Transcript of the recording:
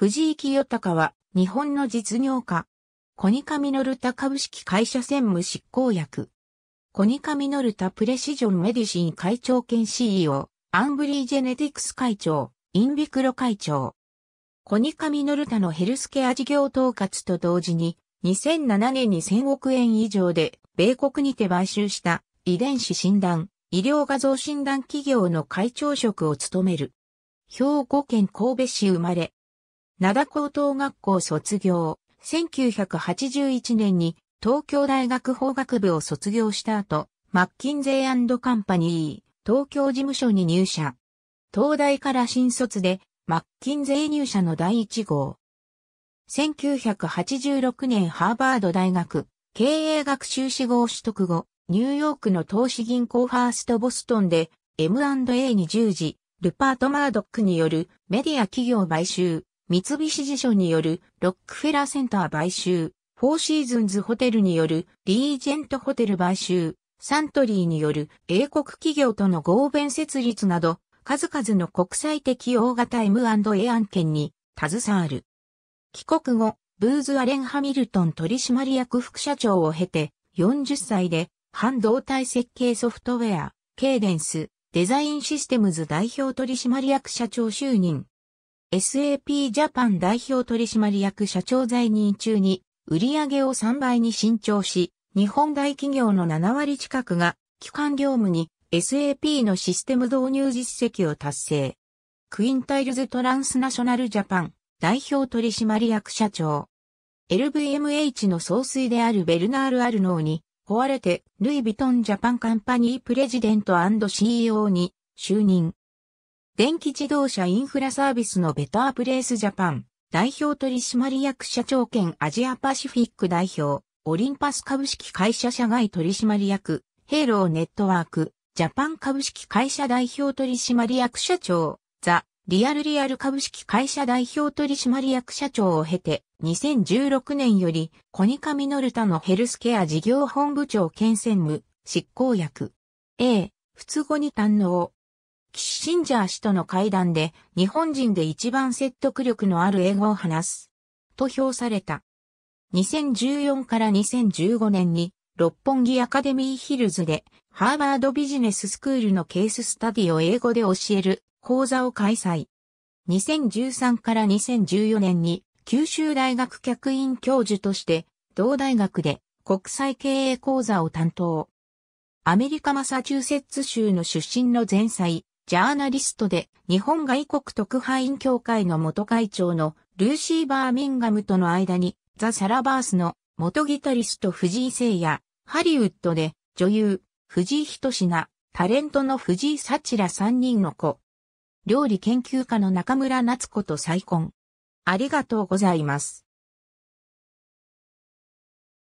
藤井清隆は、日本の実業家。コニカミノルタ株式会社専務執行役。コニカミノルタプレシジョンメディシン会長兼 CEO、アンブリージェネティクス会長、インビクロ会長。コニカミノルタのヘルスケア事業統括と同時に、2007年に1000億円以上で、米国にて買収した遺伝子診断、医療画像診断企業の会長職を務める。兵庫県神戸市生まれ、灘高等学校卒業。1981年に東京大学法学部を卒業した後、マッキンゼーカンパニー、東京事務所に入社。東大から新卒で、マッキンゼー入社の第1号。1986年ハーバード大学、経営学修士号取得後、ニューヨークの投資銀行ファーストボストンで M&A に従事、ルパート・マードックによるメディア企業買収、三菱地所によるロックフェラーセンター買収、フォーシーズンズホテルによるリージェントホテル買収、サントリーによる英国企業との合弁設立など、数々の国際的大型 M&A 案件に携わる。帰国後、ブーズ・アレン・ハミルトン取締役副社長を経て、40歳で半導体設計ソフトウェア、ケーデンス、デザインシステムズ代表取締役社長就任、SAP ジャパン代表取締役社長在任中に売上を3倍に伸長し、日本大企業の7割近くが基幹業務に SAP のシステム導入実績を達成。クインタイルズトランスナショナルジャパン代表取締役社長。LVMH の総帥であるベルナール・アルノーに、追われて、ルイ・ヴィトン・ジャパン・カンパニー・プレジデント &CEO に就任。電気自動車インフラサービスのベタープレイスジャパン、代表取締役社長兼アジアパシフィック代表、オリンパス株式会社社外取締役、ヘイローネットワーク、ジャパン株式会社代表取締役社長、ザ・リアルリアル株式会社代表取締役社長を経て、2016年より、コニカミノルタのヘルスケア事業本部長兼専務、執行役。A、不都合に堪能。キッシンジャー氏との会談で日本人で一番説得力のある英語を話す。と評された。2014から2015年に六本木アカデミーヒルズでハーバードビジネススクールのケーススタディを英語で教える講座を開催。2013から2014年に九州大学客員教授として同大学で国際経営講座を担当。アメリカマサチューセッツ州の出身の前妻、ジャーナリストで日本外国特派員協会の元会長のルーシー・バーミンガムとの間にザ・サラバースの元ギタリスト藤井誠也、ハリウッドで女優、藤井仁志タレントの藤井幸ら3人の子。料理研究家の中村夏子と再婚。ありがとうございます。